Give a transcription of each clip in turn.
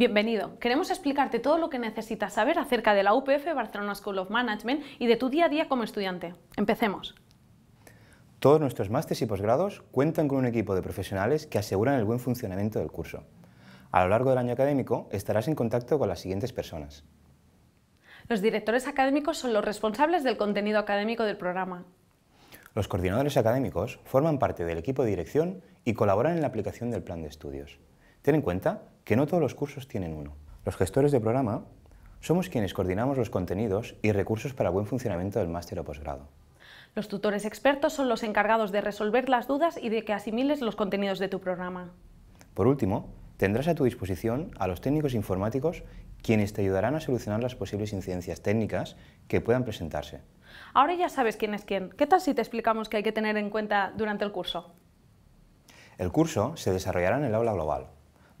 Bienvenido. Queremos explicarte todo lo que necesitas saber acerca de la UPF Barcelona School of Management y de tu día a día como estudiante. Empecemos. Todos nuestros másteres y posgrados cuentan con un equipo de profesionales que aseguran el buen funcionamiento del curso. A lo largo del año académico estarás en contacto con las siguientes personas. Los directores académicos son los responsables del contenido académico del programa. Los coordinadores académicos forman parte del equipo de dirección y colaboran en la aplicación del plan de estudios. Ten en cuenta que no todos los cursos tienen uno. Los gestores de programa somos quienes coordinamos los contenidos y recursos para buen funcionamiento del máster o posgrado. Los tutores expertos son los encargados de resolver las dudas y de que asimiles los contenidos de tu programa. Por último, tendrás a tu disposición a los técnicos informáticos quienes te ayudarán a solucionar las posibles incidencias técnicas que puedan presentarse. Ahora ya sabes quién es quién. ¿Qué tal si te explicamos qué hay que tener en cuenta durante el curso? El curso se desarrollará en el aula global,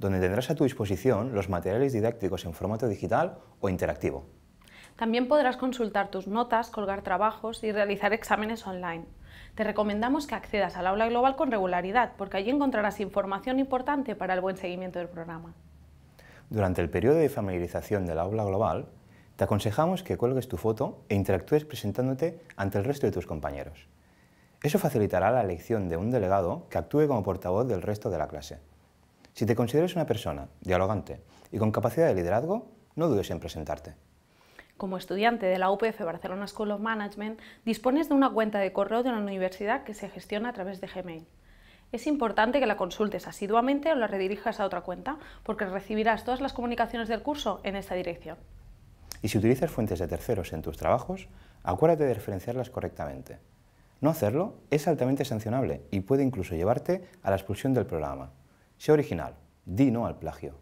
donde tendrás a tu disposición los materiales didácticos en formato digital o interactivo. También podrás consultar tus notas, colgar trabajos y realizar exámenes online. Te recomendamos que accedas al aula global con regularidad, porque allí encontrarás información importante para el buen seguimiento del programa. Durante el periodo de familiarización del aula global, te aconsejamos que cuelgues tu foto e interactúes presentándote ante el resto de tus compañeros. Eso facilitará la elección de un delegado que actúe como portavoz del resto de la clase. Si te consideras una persona dialogante y con capacidad de liderazgo, no dudes en presentarte. Como estudiante de la UPF Barcelona School of Management, dispones de una cuenta de correo de una universidad que se gestiona a través de Gmail. Es importante que la consultes asiduamente o la redirijas a otra cuenta, porque recibirás todas las comunicaciones del curso en esta dirección. Y si utilizas fuentes de terceros en tus trabajos, acuérdate de referenciarlas correctamente. No hacerlo es altamente sancionable y puede incluso llevarte a la expulsión del programa. Sea original, di no al plagio.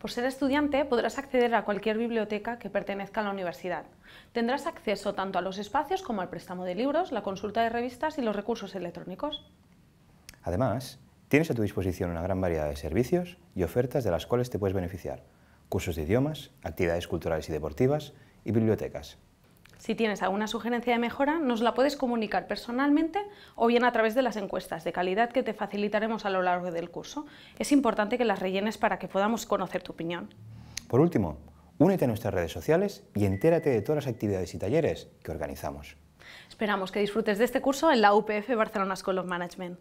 Por ser estudiante podrás acceder a cualquier biblioteca que pertenezca a la universidad. Tendrás acceso tanto a los espacios como al préstamo de libros, la consulta de revistas y los recursos electrónicos. Además, tienes a tu disposición una gran variedad de servicios y ofertas de las cuales te puedes beneficiar. Cursos de idiomas, actividades culturales y deportivas y bibliotecas. Si tienes alguna sugerencia de mejora, nos la puedes comunicar personalmente o bien a través de las encuestas de calidad que te facilitaremos a lo largo del curso. Es importante que las rellenes para que podamos conocer tu opinión. Por último, únete a nuestras redes sociales y entérate de todas las actividades y talleres que organizamos. Esperamos que disfrutes de este curso en la UPF Barcelona School of Management.